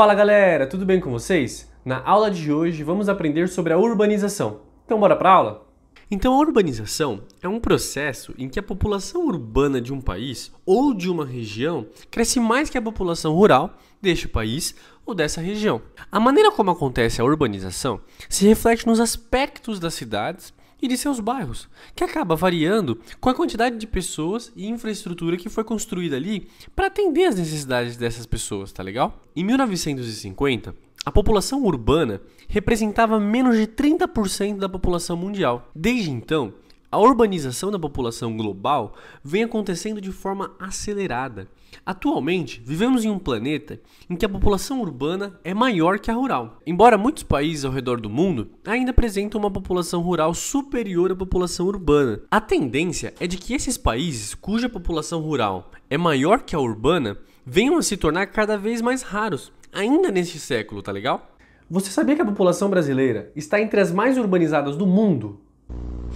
Fala galera, tudo bem com vocês? Na aula de hoje vamos aprender sobre a urbanização. Então bora para aula? Então a urbanização é um processo em que a população urbana de um país ou de uma região cresce mais que a população rural deste país ou dessa região. A maneira como acontece a urbanização se reflete nos aspectos das cidades e de seus bairros, que acaba variando com a quantidade de pessoas e infraestrutura que foi construída ali para atender as necessidades dessas pessoas, tá legal? Em 1950, a população urbana representava menos de 30% da população mundial. Desde então, a urbanização da população global vem acontecendo de forma acelerada. Atualmente, vivemos em um planeta em que a população urbana é maior que a rural. Embora muitos países ao redor do mundo ainda apresentem uma população rural superior à população urbana, a tendência é de que esses países cuja população rural é maior que a urbana venham a se tornar cada vez mais raros, ainda neste século, tá legal? Você sabia que a população brasileira está entre as mais urbanizadas do mundo?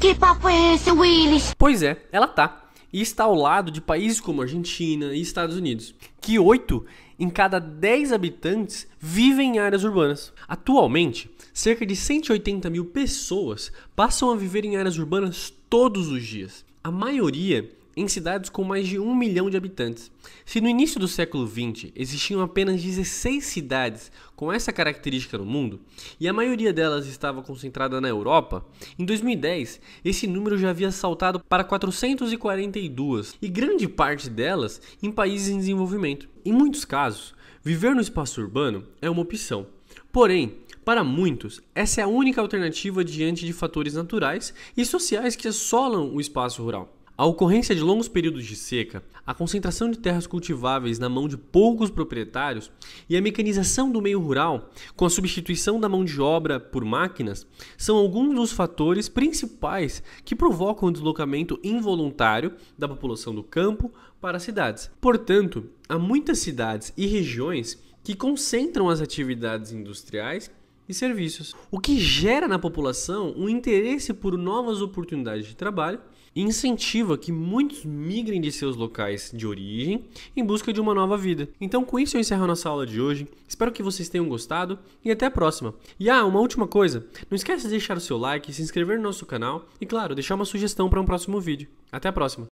Que papo é esse, Willis? Pois é, ela tá. E está ao lado de países como Argentina e Estados Unidos, que 8 em cada 10 habitantes vivem em áreas urbanas. Atualmente, cerca de 180 mil pessoas passam a viver em áreas urbanas todos os dias. A maioria em cidades com mais de um milhão de habitantes. Se no início do século XX existiam apenas 16 cidades com essa característica no mundo, e a maioria delas estava concentrada na Europa, em 2010 esse número já havia saltado para 442, e grande parte delas em países em desenvolvimento. Em muitos casos, viver no espaço urbano é uma opção. Porém, para muitos, essa é a única alternativa diante de fatores naturais e sociais que assolam o espaço rural. A ocorrência de longos períodos de seca, a concentração de terras cultiváveis na mão de poucos proprietários e a mecanização do meio rural, com a substituição da mão de obra por máquinas, são alguns dos fatores principais que provocam o deslocamento involuntário da população do campo para as cidades. Portanto, há muitas cidades e regiões que concentram as atividades industriais e serviços, o que gera na população um interesse por novas oportunidades de trabalho incentiva que muitos migrem de seus locais de origem em busca de uma nova vida. Então, com isso, eu encerro a nossa aula de hoje. Espero que vocês tenham gostado e até a próxima. E ah, uma última coisa: não esquece de deixar o seu like, se inscrever no nosso canal e, claro, deixar uma sugestão para um próximo vídeo. Até a próxima!